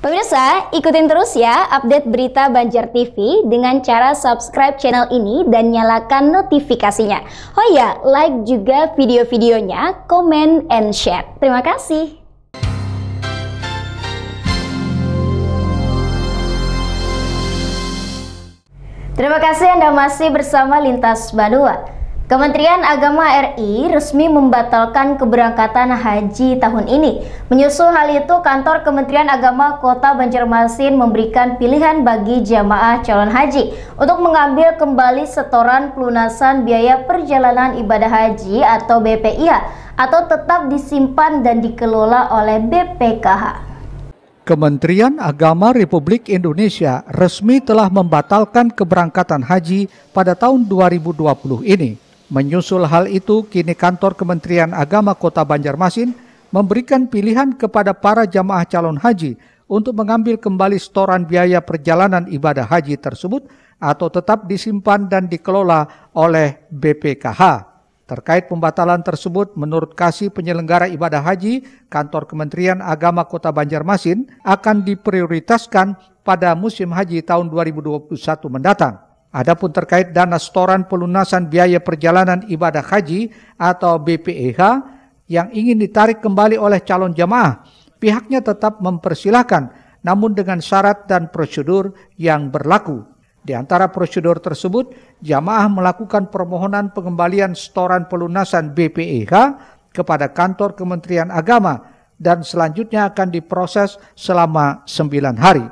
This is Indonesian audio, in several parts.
Pemirsa, ikutin terus ya update berita Banjar TV dengan cara subscribe channel ini dan nyalakan notifikasinya. Oh ya, like juga video-videonya, comment and share. Terima kasih. Terima kasih Anda masih bersama Lintas Banua. Kementerian Agama RI resmi membatalkan keberangkatan haji tahun ini. Menyusul hal itu, kantor Kementerian Agama Kota Banjarmasin memberikan pilihan bagi jamaah calon haji untuk mengambil kembali setoran pelunasan biaya perjalanan ibadah haji atau BPIH atau tetap disimpan dan dikelola oleh BPKH. Kementerian Agama Republik Indonesia resmi telah membatalkan keberangkatan haji pada tahun 2020 ini. Menyusul hal itu, kini kantor Kementerian Agama Kota Banjarmasin memberikan pilihan kepada para jamaah calon haji untuk mengambil kembali setoran biaya perjalanan ibadah haji tersebut atau tetap disimpan dan dikelola oleh BPKH. Terkait pembatalan tersebut, menurut Kasih Penyelenggara Ibadah Haji, Kantor Kementerian Agama Kota Banjarmasin akan diprioritaskan pada musim haji tahun 2021 mendatang. Adapun terkait dana setoran pelunasan biaya perjalanan ibadah haji atau BPEH yang ingin ditarik kembali oleh calon jemaah, pihaknya tetap mempersilahkan namun dengan syarat dan prosedur yang berlaku. Di antara prosedur tersebut, jamaah melakukan permohonan pengembalian setoran pelunasan BPEH kepada kantor Kementerian Agama dan selanjutnya akan diproses selama sembilan hari.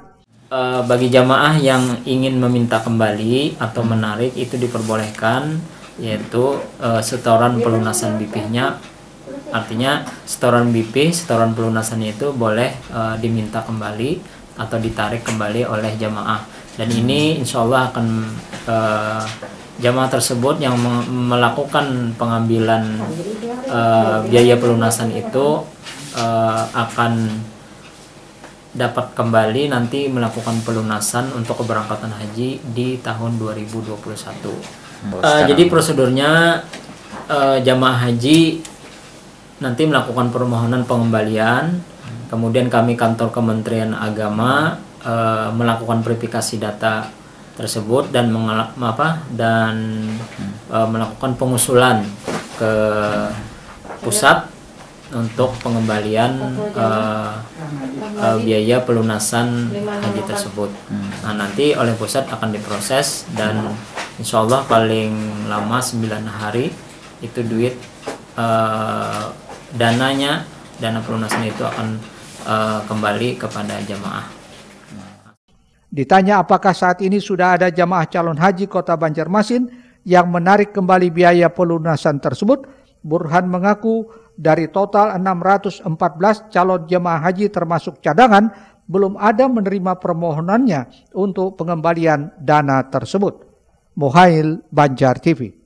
Eh, bagi jamaah yang ingin meminta kembali atau hmm. menarik itu diperbolehkan yaitu uh, setoran pelunasan bipihnya artinya setoran BP, setoran pelunasan itu boleh e, diminta kembali atau ditarik kembali oleh jamaah dan hmm. ini insya Allah akan e, jamaah tersebut yang melakukan pengambilan biaya pelunasan itu akan dapat kembali nanti melakukan pelunasan untuk keberangkatan haji di tahun 2021. uh, eh, jadi prosedurnya uh, jamaah haji nanti melakukan permohonan pengembalian, kemudian kami kantor Kementerian Agama uh, melakukan verifikasi data tersebut dan apa dan uh, melakukan pengusulan ke pusat untuk pengembalian uh, uh, biaya pelunasan haji tersebut. Hmm. Nah nanti oleh pusat akan diproses dan hmm. insya Allah paling lama 9 hari itu duit uh, dananya dana pelunasan itu akan uh, kembali kepada jamaah. Ditanya apakah saat ini sudah ada jamaah calon haji kota Banjarmasin yang menarik kembali biaya pelunasan tersebut, Burhan mengaku dari total 614 calon jemaah haji termasuk cadangan belum ada menerima permohonannya untuk pengembalian dana tersebut. Mohail Banjar TV